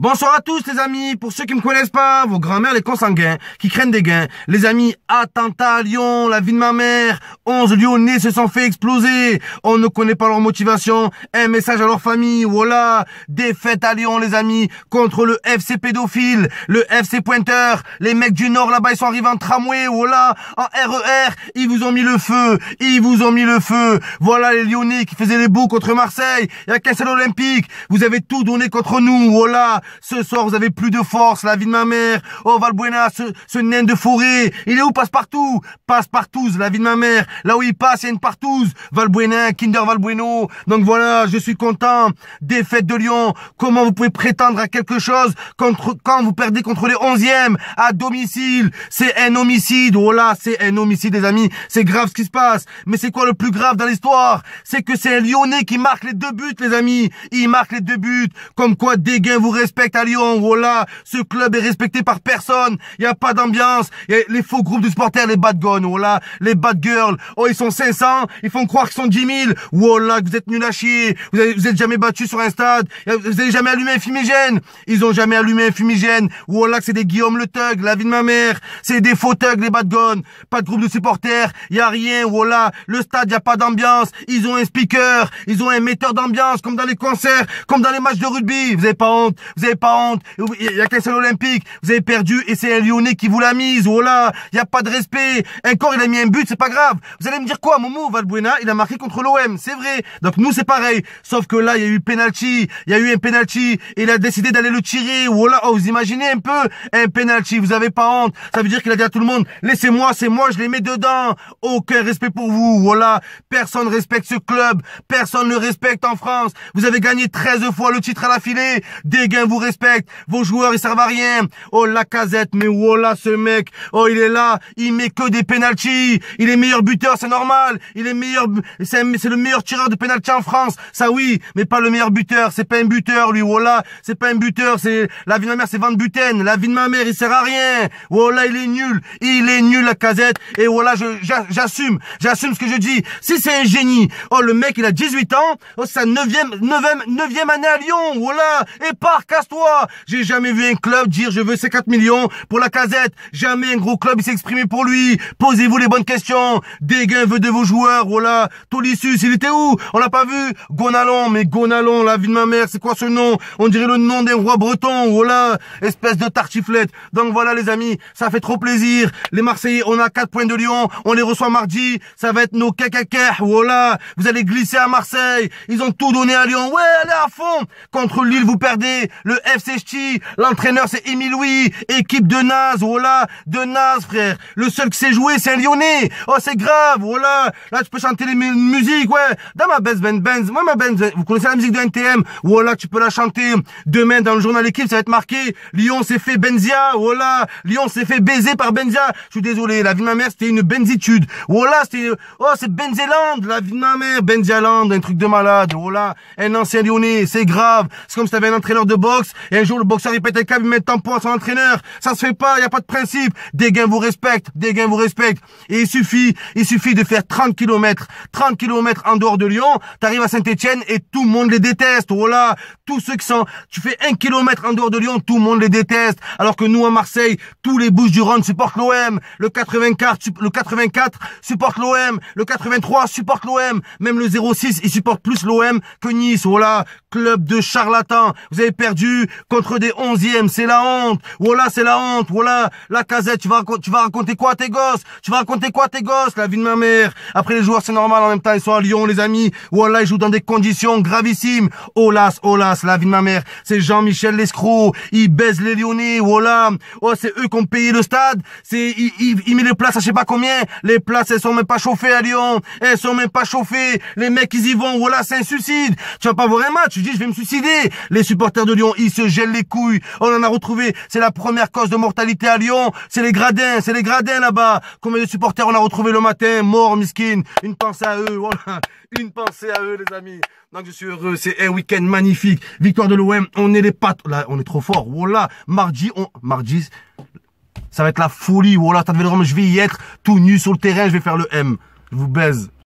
Bonsoir à tous les amis, pour ceux qui me connaissent pas, vos grands-mères les consanguins, qui craignent des gains. Les amis, attentat à Lyon, la vie de ma mère, 11 lyonnais se sont fait exploser, on ne connaît pas leur motivation, un message à leur famille, voilà, défaite à Lyon les amis, contre le FC pédophile, le FC Pointer, les mecs du Nord là-bas ils sont arrivés en tramway, voilà, en RER, e ils vous ont mis le feu, ils vous ont mis le feu, voilà les lyonnais qui faisaient les bouts contre Marseille, il y a qu'un olympique, vous avez tout donné contre nous, voilà ce soir, vous avez plus de force, la vie de ma mère. Oh, Valbuena, ce, ce nain de forêt. Il est où Passe-partout passe partout la vie de ma mère. Là où il passe, il y a une partouze. Valbuena, Kinder Valbueno. Donc voilà, je suis content. Défaite de Lyon. Comment vous pouvez prétendre à quelque chose contre, quand vous perdez contre les 11e à domicile C'est un homicide. Oh là, c'est un homicide, les amis. C'est grave ce qui se passe. Mais c'est quoi le plus grave dans l'histoire C'est que c'est un Lyonnais qui marque les deux buts, les amis. Il marque les deux buts. Comme quoi, Dégain vous respecte Respect à Lyon, voilà. Ce club est respecté par personne. Il n'y a pas d'ambiance. Les faux groupes de supporters, les bad guns, voilà. Les bad girls. Oh, ils sont 500. Ils font croire qu'ils sont 10 000. Voilà, que vous êtes nul à chier. Vous, n'êtes jamais battu sur un stade. Vous avez jamais allumé un fumigène. Ils ont jamais allumé un fumigène. Voilà, que c'est des Guillaume le Tug, la vie de ma mère. C'est des faux thugs, les bad Pas de groupe de supporters. Il a rien, voilà. Le stade, il a pas d'ambiance. Ils ont un speaker. Ils ont un metteur d'ambiance, comme dans les concerts, comme dans les matchs de rugby. Vous avez pas honte vous avez pas honte, il y a qu'un seul olympique vous avez perdu et c'est un Lyonnais qui vous l'a mise, Voilà. Oh il n'y a pas de respect, un corps il a mis un but, c'est pas grave, vous allez me dire quoi, Momo Valbuena, il a marqué contre l'OM, c'est vrai, donc nous c'est pareil, sauf que là il y a eu penalty, il y a eu un penalty, et il a décidé d'aller le tirer, Voilà. Oh oh, vous imaginez un peu, un penalty, vous avez pas honte, ça veut dire qu'il a dit à tout le monde, laissez-moi, c'est moi, je les mets dedans, aucun respect pour vous, voilà, personne respecte ce club, personne ne respecte en France, vous avez gagné 13 fois le titre à la Des gains vous respecte. Vos joueurs, ils servent à rien. Oh, la casette, mais voilà oh ce mec. Oh, il est là. Il met que des pénalties. Il est meilleur buteur, c'est normal. Il est meilleur, c'est le meilleur tireur de penalty en France. Ça oui, mais pas le meilleur buteur. C'est pas un buteur, lui. Voilà. Oh c'est pas un buteur. C'est, la vie de ma mère, c'est Van Buten. La vie de ma mère, il sert à rien. Voilà, oh il est nul. Il est nul, la casette. Et voilà, j'assume. J'assume ce que je dis. Si c'est un génie. Oh, le mec, il a 18 ans. Oh, sa neuvième, neuvième, neuvième année à Lyon. Voilà. Et par toi J'ai jamais vu un club dire je veux ces 4 millions pour la casette. Jamais un gros club s'est exprimé pour lui. Posez-vous les bonnes questions. Dégain veut de vos joueurs. Voilà. Oh Tolissus, il était où On l'a pas vu. Gonalon, mais Gonalon, la vie de ma mère, c'est quoi ce nom On dirait le nom d'un roi breton. Voilà. Oh espèce de tartiflette. Donc voilà les amis, ça fait trop plaisir. Les Marseillais, on a 4 points de Lyon. On les reçoit mardi. Ça va être nos cacaquets. Voilà. Oh vous allez glisser à Marseille. Ils ont tout donné à Lyon. Ouais, allez à fond. Contre Lille, vous perdez le FC l'entraîneur c'est Émile Louis, équipe de Naz, voilà, oh de Naz frère. Le seul qui s'est joué, c'est un Lyonnais. Oh c'est grave, voilà. Oh là tu peux chanter les musiques, ouais. Dans ma Benz Benz Benz, moi ma Benz, vous connaissez la musique de NTM, voilà oh tu peux la chanter. Demain dans le journal équipe ça va être marqué, Lyon s'est fait Benzia, voilà. Lyon s'est fait baiser par Benzia. Je suis désolé, la vie de ma mère c'était une benzitude. Voilà, c'était, oh c'est Benzeland, la vie de ma mère, Benzialand, un truc de malade, voilà. Un ancien Lyonnais, c'est grave. C'est comme si t'avais un entraîneur de boxe et un jour, le boxeur, il pète un câble, il met tampon à son entraîneur. Ça se fait pas, il n'y a pas de principe. des gains vous des gains vous respecte. Et il suffit, il suffit de faire 30 km. 30 km en dehors de Lyon, t'arrives à Saint-Etienne et tout le monde les déteste. Voilà, oh tous ceux qui sont... Tu fais un kilomètre en dehors de Lyon, tout le monde les déteste. Alors que nous, à Marseille, tous les Bouches du Rhône supportent l'OM. Le 84, le 84 supporte l'OM. Le 83 supporte l'OM. Même le 06, il supporte plus l'OM que Nice. Voilà, oh club de charlatans. Vous avez perdu contre des onzièmes, c'est la honte. Voilà, c'est la honte. Voilà, la casette, tu vas, tu vas raconter quoi à tes gosses Tu vas raconter quoi tes gosses La vie de ma mère. Après, les joueurs, c'est normal. En même temps, ils sont à Lyon, les amis. Voilà, ils jouent dans des conditions gravissimes. oh olas, la vie de ma mère. C'est Jean-Michel l'escroc. Il baissent les Lyonnais. Voilà. Oh, c'est eux qui ont payé le stade. C'est, il, met les places à je sais pas combien. Les places, elles sont même pas chauffées à Lyon. Elles sont même pas chauffées. Les mecs, ils y vont. Voilà, c'est un suicide. Tu vas pas voir un match. Tu dis, je vais me suicider. Les supporters de Lyon, il se gèlent les couilles. On en a retrouvé, c'est la première cause de mortalité à Lyon. C'est les gradins, c'est les gradins là-bas. Combien de supporters on a retrouvé le matin, mort, miskin. Une pensée à eux, oh Une pensée à eux, les amis. Donc je suis heureux, c'est un week-end magnifique. Victoire de l'OM, on est les pattes. Là, on est trop fort. Voilà, oh mardi, on, mardi, ça va être la folie. Voilà, oh je vais y être tout nu sur le terrain, je vais faire le M. Je vous baise.